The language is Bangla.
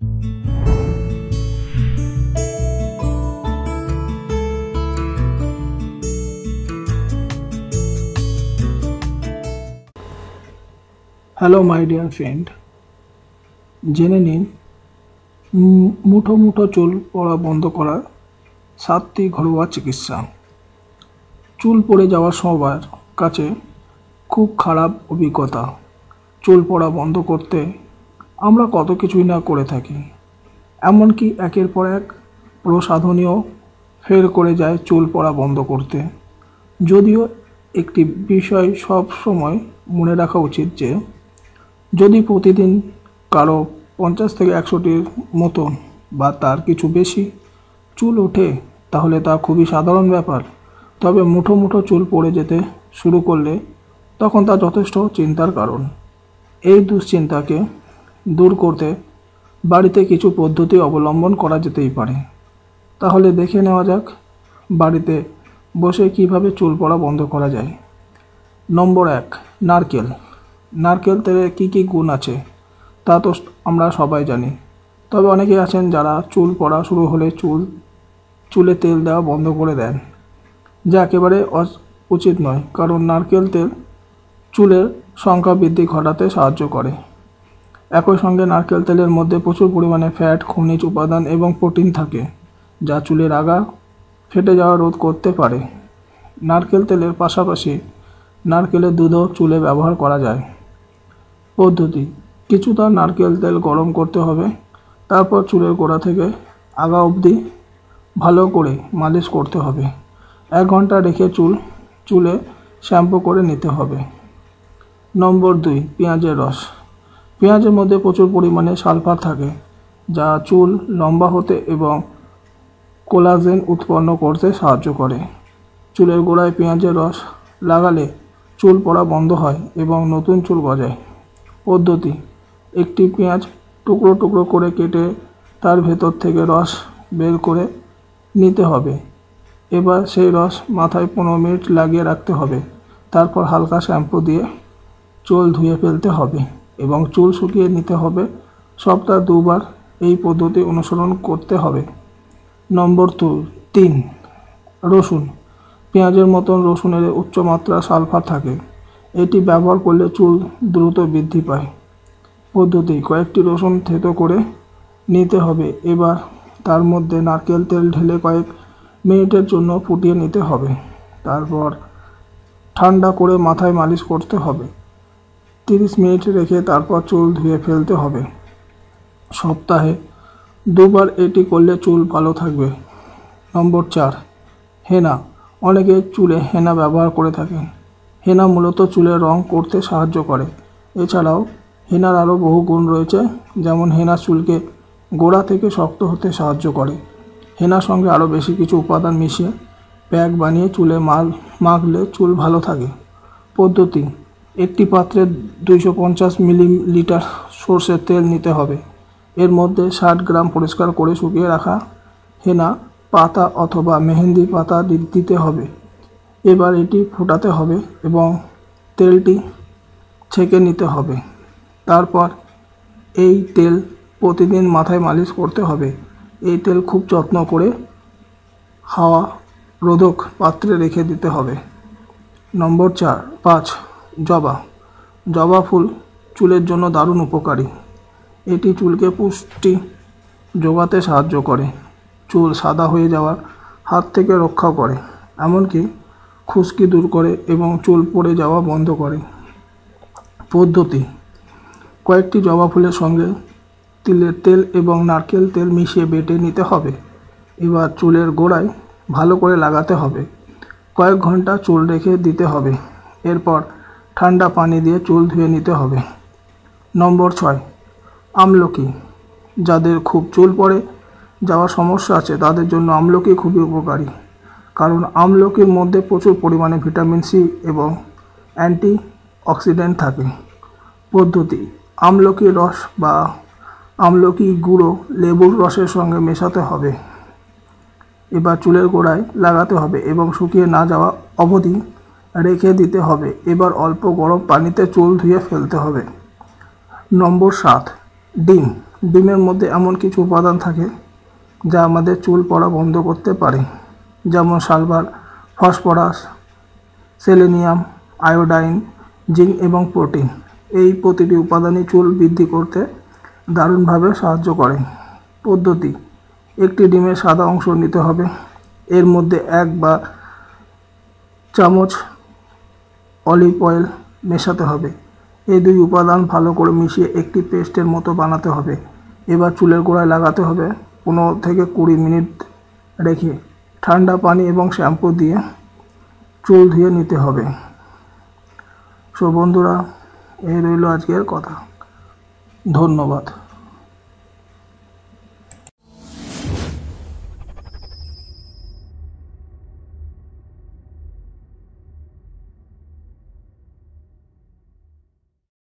হ্যালো মাই ডিয়ার ফ্রেন্ড জেনে নিন মুঠো মুঠো চুল পড়া বন্ধ করার সাতটি ঘরোয়া চিকিৎসা চুল পড়ে যাওয়া সবার কাছে খুব খারাপ অভিজ্ঞতা চুল পড়া বন্ধ করতে আমরা কত কিছুই না করে থাকি এমনকি একের পর এক প্রসাধনীয় ফের করে যায় চুল পড়া বন্ধ করতে যদিও একটি বিষয় সব সময় মনে রাখা উচিত যে যদি প্রতিদিন কারো পঞ্চাশ থেকে একশোটির মতন বা তার কিছু বেশি চুল ওঠে তাহলে তা খুবই সাধারণ ব্যাপার তবে মুঠো মুঠো চুল পড়ে যেতে শুরু করলে তখন তা যথেষ্ট চিন্তার কারণ এই দুশ্চিন্তাকে দূর করতে বাড়িতে কিছু পদ্ধতি অবলম্বন করা যেতেই পারে তাহলে দেখে নেওয়া যাক বাড়িতে বসে কিভাবে চুল পড়া বন্ধ করা যায় নম্বর এক নারকেল নারকেল তেলে কী কী গুণ আছে তা তো আমরা সবাই জানি তবে অনেকে আছেন যারা চুল পড়া শুরু হলে চুল চুলে তেল দেওয়া বন্ধ করে দেন যা একেবারে উচিত নয় কারণ নারকেল তেল চুলের সংখ্যা বৃদ্ধি ঘটাতে সাহায্য করে একই সঙ্গে নারকেল তেলের মধ্যে প্রচুর পরিমাণে ফ্যাট খনিজ উপাদান এবং প্রোটিন থাকে যা চুলের আগা ফেটে যাওয়া রোধ করতে পারে নারকেল তেলের পাশাপাশি নারকেলের দুধও চুলে ব্যবহার করা যায় পদ্ধতি কিছুটা নারকেল তেল গরম করতে হবে তারপর চুলের গোড়া থেকে আগা অবধি ভালো করে মালিশ করতে হবে এক ঘন্টা রেখে চুল চুলে শ্যাম্পু করে নিতে হবে নম্বর দুই পেঁয়াজের রস পেঁয়াজের মধ্যে প্রচুর পরিমাণে সালফার থাকে যা চুল লম্বা হতে এবং কোলাজেন উৎপন্ন করতে সাহায্য করে চুলের গোড়ায় পেঁয়াজের রস লাগালে চুল পড়া বন্ধ হয় এবং নতুন চুল গজায় পদ্ধতি একটি পেঁয়াজ টুকরো টুকরো করে কেটে তার ভেতর থেকে রস বের করে নিতে হবে এবার সেই রস মাথায় পনেরো মিনিট লাগিয়ে রাখতে হবে তারপর হালকা শ্যাম্পু দিয়ে চুল ধুয়ে ফেলতে হবে এবং চুল শুকিয়ে নিতে হবে সপ্তাহ দুবার এই পদ্ধতি অনুসরণ করতে হবে নম্বর টু তিন রসুন পেঁয়াজের মতন রসুনের উচ্চমাত্রা সালফার থাকে এটি ব্যবহার করলে চুল দ্রুত বৃদ্ধি পায় পদ্ধতি কয়েকটি রসুন থেতো করে নিতে হবে এবার তার মধ্যে নারকেল তেল ঢেলে কয়েক মিনিটের জন্য ফুটিয়ে নিতে হবে তারপর ঠান্ডা করে মাথায় মালিশ করতে হবে তিরিশ মিনিট রেখে তারপর চুল ধুয়ে ফেলতে হবে সপ্তাহে দুবার এটি করলে চুল ভালো থাকবে নম্বর চার হেনা অনেকে চুলে হেনা ব্যবহার করে থাকেন হেনা মূলত চুলে রং করতে সাহায্য করে এছাড়াও হেনার আরও বহু গুণ রয়েছে যেমন হেনা চুলকে গোড়া থেকে শক্ত হতে সাহায্য করে হেনার সঙ্গে আরও বেশি কিছু উপাদান মিশিয়ে প্যাক বানিয়ে চুলে মাল মাখলে চুল ভালো থাকে পদ্ধতি একটি পাত্রে দুইশো পঞ্চাশ মিলিলিটার সর্ষের তেল নিতে হবে এর মধ্যে ষাট গ্রাম পরিষ্কার করে শুকিয়ে রাখা হেনা পাতা অথবা মেহেন্দি পাতা দিতে হবে এবার এটি ফোটাতে হবে এবং তেলটি ছেঁকে নিতে হবে তারপর এই তেল প্রতিদিন মাথায় মালিশ করতে হবে এই তেল খুব যত্ন করে হাওয়া রোধক পাত্রে রেখে দিতে হবে নম্বর চার পাঁচ জবা জবা ফুল চুলের জন্য দারুণ উপকারী এটি চুলকে পুষ্টি যোগাতে সাহায্য করে চুল সাদা হয়ে যাওয়ার হাত থেকে রক্ষা করে এমনকি খুশকি দূর করে এবং চুল পড়ে যাওয়া বন্ধ করে পদ্ধতি কয়েকটি জবা ফুলের সঙ্গে তিলের তেল এবং নারকেল তেল মিশিয়ে বেটে নিতে হবে এবার চুলের গোড়ায় ভালো করে লাগাতে হবে কয়েক ঘন্টা চুল রেখে দিতে হবে এরপর ঠান্ডা পানি দিয়ে চুল ধুয়ে নিতে হবে নম্বর ছয় আমলকি যাদের খুব চুল পড়ে যাওয়ার সমস্যা আছে তাদের জন্য আমলকি খুবই উপকারী কারণ আমলকির মধ্যে প্রচুর পরিমাণে ভিটামিন সি এবং অ্যান্টি অক্সিডেন্ট থাকে পদ্ধতি আমলকির রস বা আমলকি গুঁড়ো লেবুর রসের সঙ্গে মেশাতে হবে এবার চুলের গোড়ায় লাগাতে হবে এবং শুকিয়ে না যাওয়া অবধি রেখে দিতে হবে এবার অল্প গরম পানিতে চুল ধুয়ে ফেলতে হবে নম্বর সাত ডিম ডিমের মধ্যে এমন কিছু উপাদান থাকে যা আমাদের চুল পড়া বন্ধ করতে পারে যেমন sulphur phosphorus selenium iodine zinc এবং প্রোটিন এই প্রতিটি উপাদানই চুল বৃদ্ধি করতে দারুণভাবে সাহায্য করে পদ্ধতি একটি ডিমের সাদা অংশ নিতে হবে এর মধ্যে এক বা চামচ অলিভ অয়েল মেশাতে হবে এই দুই উপাদান ভালো করে মিশিয়ে একটি পেস্টের মতো বানাতে হবে এবার চুলের গোড়ায় লাগাতে হবে পনেরো থেকে কুড়ি মিনিট রেখে ঠান্ডা পানি এবং শ্যাম্পু দিয়ে চুল ধুয়ে নিতে হবে সো বন্ধুরা এই রইল আজকের কথা ধন্যবাদ